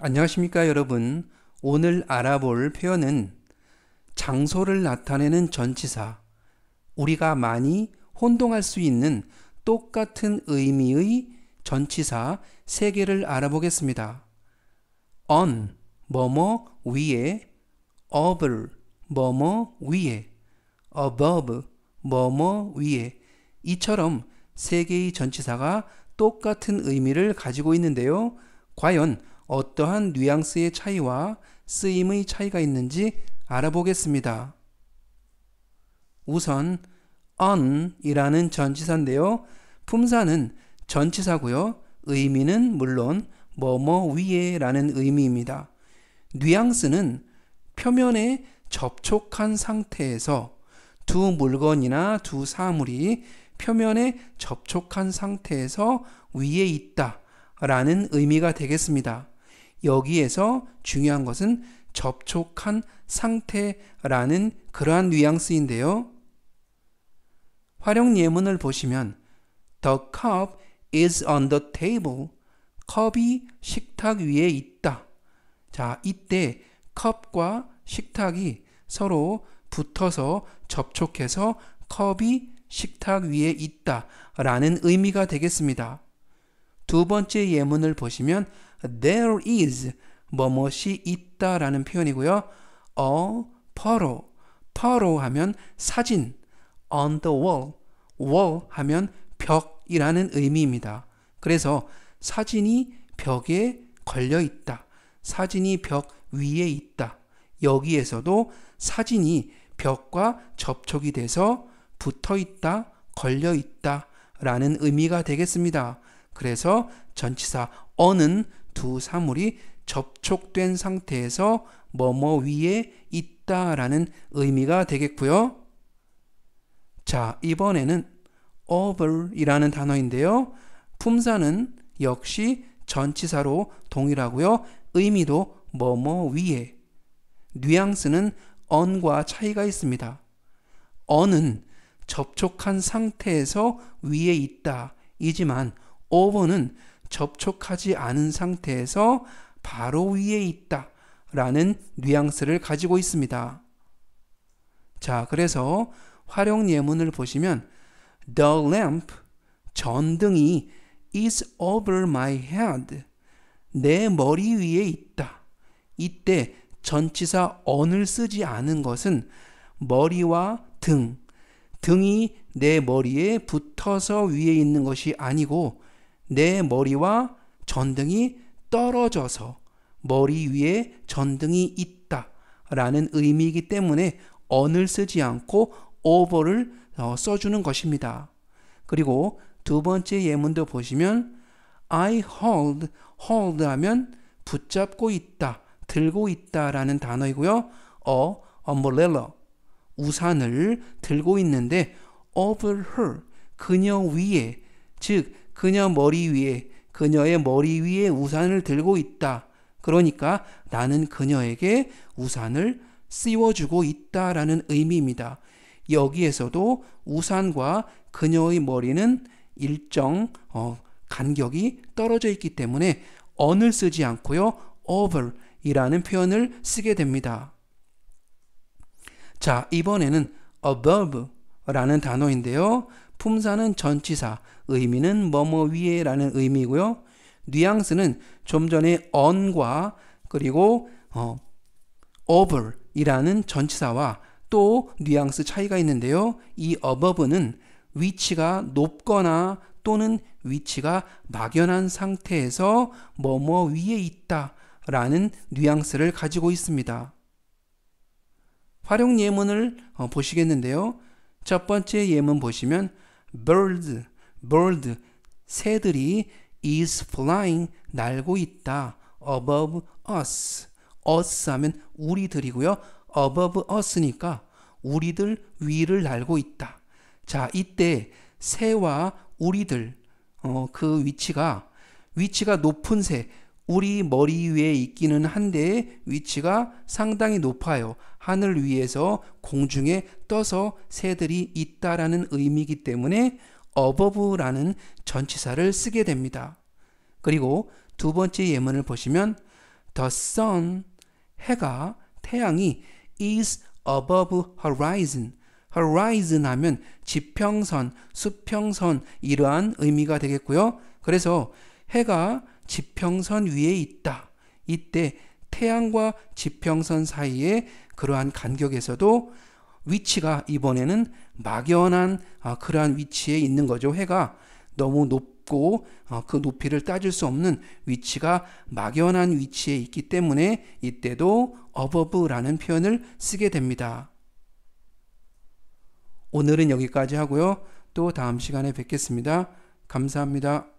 안녕하십니까 여러분. 오늘 알아볼 표현은 장소를 나타내는 전치사, 우리가 많이 혼동할 수 있는 똑같은 의미의 전치사 세 개를 알아보겠습니다. on, 뭐뭐 위에, over, 뭐뭐 위에, above, 뭐뭐 위에 이처럼 세 개의 전치사가 똑같은 의미를 가지고 있는데요. 과연 어떠한 뉘앙스의 차이와 쓰임의 차이가 있는지 알아보겠습니다. 우선 on이라는 전치사인데요. 품사는 전치사고요. 의미는 물론 뭐뭐 위에라는 의미입니다. 뉘앙스는 표면에 접촉한 상태에서 두 물건이나 두 사물이 표면에 접촉한 상태에서 위에 있다 라는 의미가 되겠습니다. 여기에서 중요한 것은 접촉한 상태라는 그러한 뉘앙스인데요. 활용 예문을 보시면 The cup is on the table. 컵이 식탁 위에 있다. 자, 이때 컵과 식탁이 서로 붙어서 접촉해서 컵이 식탁 위에 있다 라는 의미가 되겠습니다. 두 번째 예문을 보시면 there is 뭐뭐이 있다라는 표현이고요. 어 퍼로 퍼로 하면 사진 on the wall wall 하면 벽이라는 의미입니다. 그래서 사진이 벽에 걸려 있다. 사진이 벽 위에 있다. 여기에서도 사진이 벽과 접촉이 돼서 붙어 있다, 걸려 있다 라는 의미가 되겠습니다. 그래서 전치사 on은 두 사물이 접촉된 상태에서 뭐뭐 위에 있다라는 의미가 되겠고요. 자, 이번에는 over이라는 단어인데요. 품사는 역시 전치사로 동일하고요. 의미도 뭐뭐 위에. 뉘앙스는 on과 차이가 있습니다. on은 접촉한 상태에서 위에 있다 이지만 over는 접촉하지 않은 상태에서 바로 위에 있다 라는 뉘앙스를 가지고 있습니다. 자, 그래서 활용 예문을 보시면 The lamp, 전등이 is over my head, 내 머리 위에 있다. 이때 전치사 on을 쓰지 않은 것은 머리와 등, 등이 내 머리에 붙어서 위에 있는 것이 아니고 내 머리와 전등이 떨어져서 머리 위에 전등이 있다 라는 의미이기 때문에 언을 쓰지 않고 over를 어, 써주는 것입니다. 그리고 두 번째 예문도 보시면 I hold, hold 하면 붙잡고 있다, 들고 있다 라는 단어이고요. 어, umbrella, 우산을 들고 있는데 over her, 그녀 위에, 즉 그녀 머리 위에 그녀의 머리 위에 우산을 들고 있다. 그러니까 나는 그녀에게 우산을 씌워주고 있다라는 의미입니다. 여기에서도 우산과 그녀의 머리는 일정 어, 간격이 떨어져 있기 때문에 on을 쓰지 않고요 over이라는 표현을 쓰게 됩니다. 자 이번에는 above라는 단어인데요. 품사는 전치사, 의미는 뭐뭐 위에라는 의미고요. 뉘앙스는 좀 전에 on과 그리고 어, over이라는 전치사와 또 뉘앙스 차이가 있는데요. 이 above는 위치가 높거나 또는 위치가 막연한 상태에서 뭐뭐 위에 있다 라는 뉘앙스를 가지고 있습니다. 활용 예문을 어, 보시겠는데요. 첫 번째 예문 보시면 bird, bird, 새들이 is flying, 날고 있다. above us, us 하면 우리들이고요. above us니까 우리들 위를 날고 있다. 자, 이때 새와 우리들 어, 그 위치가 위치가 높은 새, 우리 머리 위에 있기는 한데 위치가 상당히 높아요. 하늘 위에서 공중에 떠서 새들이 있다라는 의미이기 때문에 above라는 전치사를 쓰게 됩니다. 그리고 두 번째 예문을 보시면 the sun 해가 태양이 is above horizon horizon 하면 지평선, 수평선 이러한 의미가 되겠고요. 그래서 해가 지평선 위에 있다. 이때 태양과 지평선 사이의 그러한 간격에서도 위치가 이번에는 막연한 아, 그러한 위치에 있는 거죠. 해가 너무 높고 아, 그 높이를 따질 수 없는 위치가 막연한 위치에 있기 때문에 이때도 above라는 표현을 쓰게 됩니다. 오늘은 여기까지 하고요. 또 다음 시간에 뵙겠습니다. 감사합니다.